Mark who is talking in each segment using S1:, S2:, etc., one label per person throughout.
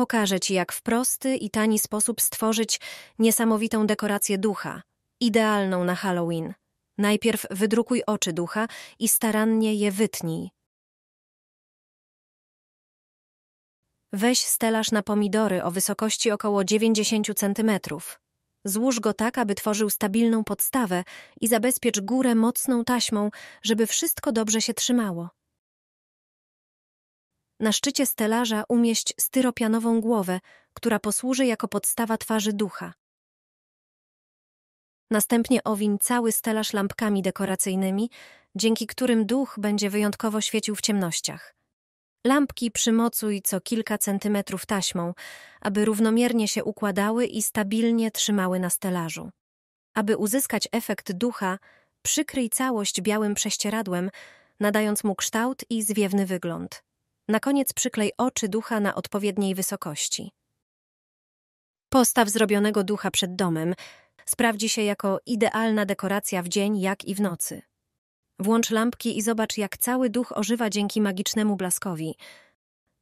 S1: Pokażę Ci, jak w prosty i tani sposób stworzyć niesamowitą dekorację ducha, idealną na Halloween. Najpierw wydrukuj oczy ducha i starannie je wytnij. Weź stelaż na pomidory o wysokości około 90 cm. Złóż go tak, aby tworzył stabilną podstawę i zabezpiecz górę mocną taśmą, żeby wszystko dobrze się trzymało. Na szczycie stelaża umieść styropianową głowę, która posłuży jako podstawa twarzy ducha. Następnie owiń cały stelaż lampkami dekoracyjnymi, dzięki którym duch będzie wyjątkowo świecił w ciemnościach. Lampki przymocuj co kilka centymetrów taśmą, aby równomiernie się układały i stabilnie trzymały na stelażu. Aby uzyskać efekt ducha, przykryj całość białym prześcieradłem, nadając mu kształt i zwiewny wygląd. Na koniec przyklej oczy ducha na odpowiedniej wysokości. Postaw zrobionego ducha przed domem sprawdzi się jako idealna dekoracja w dzień, jak i w nocy. Włącz lampki i zobacz, jak cały duch ożywa dzięki magicznemu blaskowi.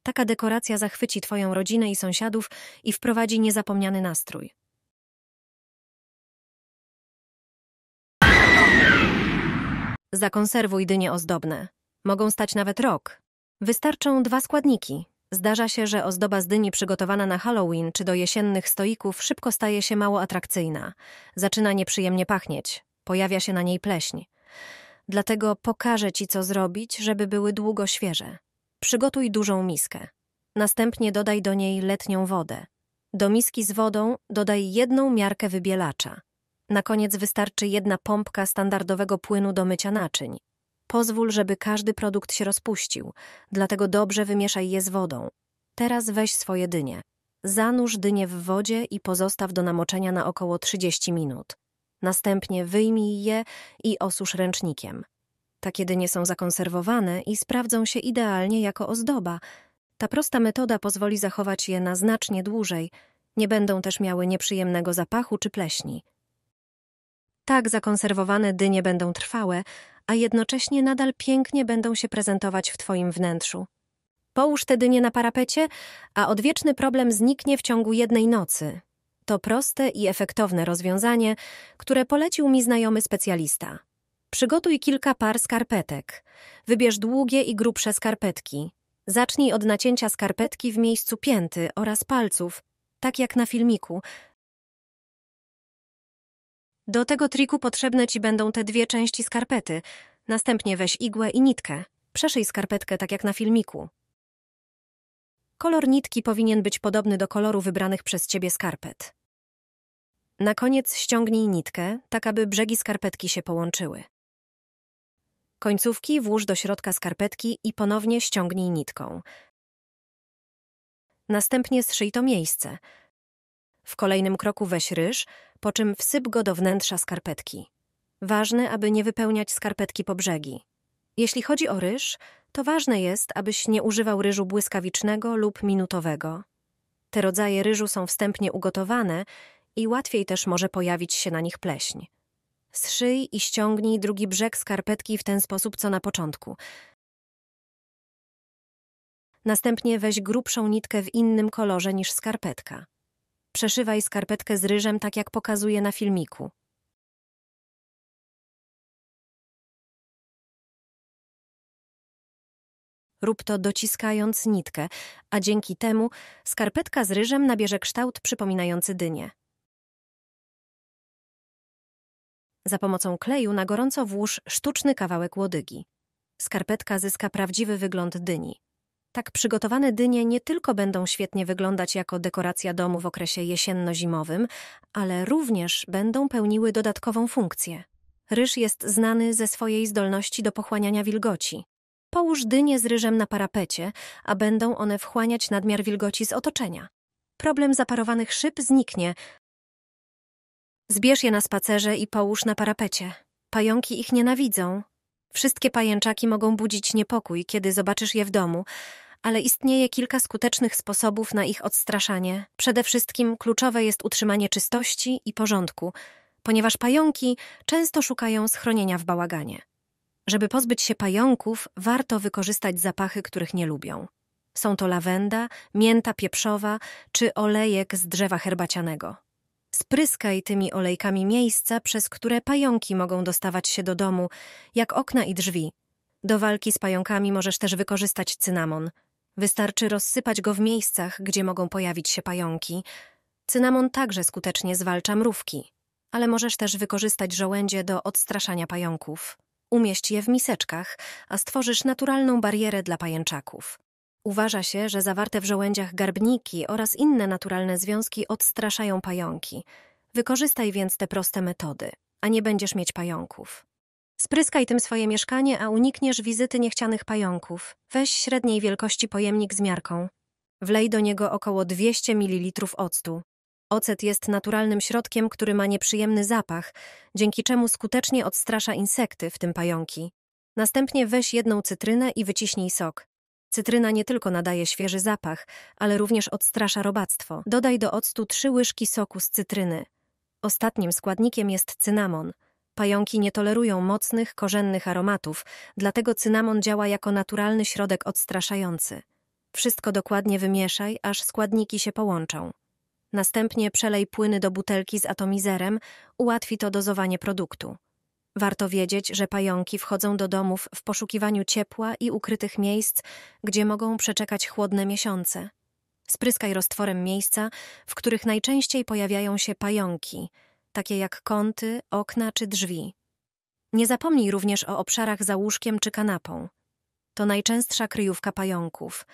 S1: Taka dekoracja zachwyci Twoją rodzinę i sąsiadów i wprowadzi niezapomniany nastrój. Zakonserwuj dynie ozdobne. Mogą stać nawet rok, Wystarczą dwa składniki. Zdarza się, że ozdoba z dyni przygotowana na Halloween czy do jesiennych stoików szybko staje się mało atrakcyjna. Zaczyna nieprzyjemnie pachnieć. Pojawia się na niej pleśń. Dlatego pokażę Ci, co zrobić, żeby były długo świeże. Przygotuj dużą miskę. Następnie dodaj do niej letnią wodę. Do miski z wodą dodaj jedną miarkę wybielacza. Na koniec wystarczy jedna pompka standardowego płynu do mycia naczyń. Pozwól, żeby każdy produkt się rozpuścił, dlatego dobrze wymieszaj je z wodą. Teraz weź swoje dynie. Zanurz dynie w wodzie i pozostaw do namoczenia na około 30 minut. Następnie wyjmij je i osusz ręcznikiem. Takie dynie są zakonserwowane i sprawdzą się idealnie jako ozdoba. Ta prosta metoda pozwoli zachować je na znacznie dłużej. Nie będą też miały nieprzyjemnego zapachu czy pleśni. Tak zakonserwowane dynie będą trwałe, a jednocześnie nadal pięknie będą się prezentować w Twoim wnętrzu. Połóż te dynie na parapecie, a odwieczny problem zniknie w ciągu jednej nocy. To proste i efektowne rozwiązanie, które polecił mi znajomy specjalista. Przygotuj kilka par skarpetek. Wybierz długie i grubsze skarpetki. Zacznij od nacięcia skarpetki w miejscu pięty oraz palców, tak jak na filmiku, do tego triku potrzebne Ci będą te dwie części skarpety. Następnie weź igłę i nitkę. Przeszyj skarpetkę tak jak na filmiku. Kolor nitki powinien być podobny do koloru wybranych przez Ciebie skarpet. Na koniec ściągnij nitkę, tak aby brzegi skarpetki się połączyły. Końcówki włóż do środka skarpetki i ponownie ściągnij nitką. Następnie zszyj to miejsce. W kolejnym kroku weź ryż, po czym wsyp go do wnętrza skarpetki. Ważne, aby nie wypełniać skarpetki po brzegi. Jeśli chodzi o ryż, to ważne jest, abyś nie używał ryżu błyskawicznego lub minutowego. Te rodzaje ryżu są wstępnie ugotowane i łatwiej też może pojawić się na nich pleśń. Zszyj i ściągnij drugi brzeg skarpetki w ten sposób co na początku. Następnie weź grubszą nitkę w innym kolorze niż skarpetka. Przeszywaj skarpetkę z ryżem tak jak pokazuje na filmiku. Rób to dociskając nitkę, a dzięki temu skarpetka z ryżem nabierze kształt przypominający dynię. Za pomocą kleju na gorąco włóż sztuczny kawałek łodygi. Skarpetka zyska prawdziwy wygląd dyni. Tak przygotowane dynie nie tylko będą świetnie wyglądać jako dekoracja domu w okresie jesienno-zimowym, ale również będą pełniły dodatkową funkcję. Ryż jest znany ze swojej zdolności do pochłaniania wilgoci. Połóż dynie z ryżem na parapecie, a będą one wchłaniać nadmiar wilgoci z otoczenia. Problem zaparowanych szyb zniknie. Zbierz je na spacerze i połóż na parapecie. Pająki ich nienawidzą. Wszystkie pajęczaki mogą budzić niepokój, kiedy zobaczysz je w domu ale istnieje kilka skutecznych sposobów na ich odstraszanie. Przede wszystkim kluczowe jest utrzymanie czystości i porządku, ponieważ pająki często szukają schronienia w bałaganie. Żeby pozbyć się pająków, warto wykorzystać zapachy, których nie lubią. Są to lawenda, mięta pieprzowa czy olejek z drzewa herbacianego. Spryskaj tymi olejkami miejsca, przez które pająki mogą dostawać się do domu, jak okna i drzwi. Do walki z pająkami możesz też wykorzystać cynamon. Wystarczy rozsypać go w miejscach, gdzie mogą pojawić się pająki. Cynamon także skutecznie zwalcza mrówki, ale możesz też wykorzystać żołędzie do odstraszania pająków. Umieść je w miseczkach, a stworzysz naturalną barierę dla pajęczaków. Uważa się, że zawarte w żołędziach garbniki oraz inne naturalne związki odstraszają pająki. Wykorzystaj więc te proste metody, a nie będziesz mieć pająków. Spryskaj tym swoje mieszkanie, a unikniesz wizyty niechcianych pająków. Weź średniej wielkości pojemnik z miarką. Wlej do niego około 200 ml octu. Ocet jest naturalnym środkiem, który ma nieprzyjemny zapach, dzięki czemu skutecznie odstrasza insekty, w tym pająki. Następnie weź jedną cytrynę i wyciśnij sok. Cytryna nie tylko nadaje świeży zapach, ale również odstrasza robactwo. Dodaj do octu trzy łyżki soku z cytryny. Ostatnim składnikiem jest cynamon – Pająki nie tolerują mocnych, korzennych aromatów, dlatego cynamon działa jako naturalny środek odstraszający. Wszystko dokładnie wymieszaj, aż składniki się połączą. Następnie przelej płyny do butelki z atomizerem, ułatwi to dozowanie produktu. Warto wiedzieć, że pająki wchodzą do domów w poszukiwaniu ciepła i ukrytych miejsc, gdzie mogą przeczekać chłodne miesiące. Spryskaj roztworem miejsca, w których najczęściej pojawiają się pająki – takie jak kąty, okna czy drzwi. Nie zapomnij również o obszarach za łóżkiem czy kanapą. To najczęstsza kryjówka pająków.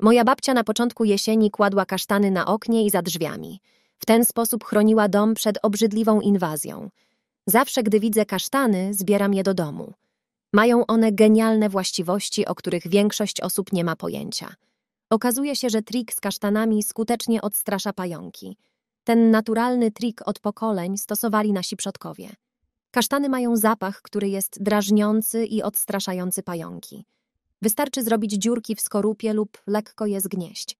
S1: Moja babcia na początku jesieni kładła kasztany na oknie i za drzwiami. W ten sposób chroniła dom przed obrzydliwą inwazją. Zawsze, gdy widzę kasztany, zbieram je do domu. Mają one genialne właściwości, o których większość osób nie ma pojęcia. Okazuje się, że trik z kasztanami skutecznie odstrasza pająki. Ten naturalny trik od pokoleń stosowali nasi przodkowie. Kasztany mają zapach, który jest drażniący i odstraszający pająki. Wystarczy zrobić dziurki w skorupie lub lekko je zgnieść.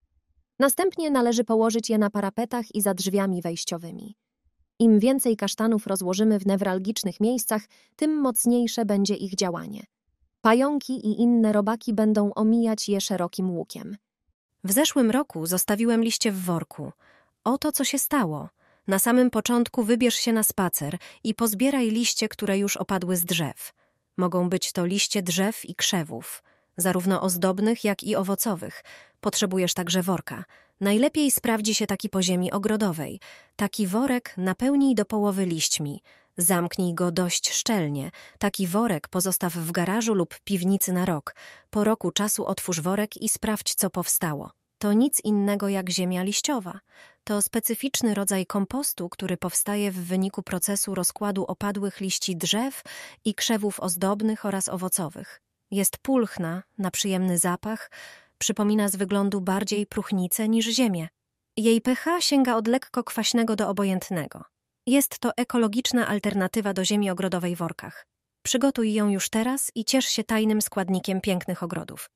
S1: Następnie należy położyć je na parapetach i za drzwiami wejściowymi. Im więcej kasztanów rozłożymy w newralgicznych miejscach, tym mocniejsze będzie ich działanie. Pająki i inne robaki będą omijać je szerokim łukiem. W zeszłym roku zostawiłem liście w worku – Oto co się stało. Na samym początku wybierz się na spacer i pozbieraj liście, które już opadły z drzew. Mogą być to liście drzew i krzewów, zarówno ozdobnych, jak i owocowych. Potrzebujesz także worka. Najlepiej sprawdzi się taki po ziemi ogrodowej. Taki worek napełnij do połowy liśćmi. Zamknij go dość szczelnie. Taki worek pozostaw w garażu lub piwnicy na rok. Po roku czasu otwórz worek i sprawdź, co powstało to nic innego jak ziemia liściowa. To specyficzny rodzaj kompostu, który powstaje w wyniku procesu rozkładu opadłych liści drzew i krzewów ozdobnych oraz owocowych. Jest pulchna, na przyjemny zapach, przypomina z wyglądu bardziej próchnicę niż ziemię. Jej pH sięga od lekko kwaśnego do obojętnego. Jest to ekologiczna alternatywa do ziemi ogrodowej w workach. Przygotuj ją już teraz i ciesz się tajnym składnikiem pięknych ogrodów.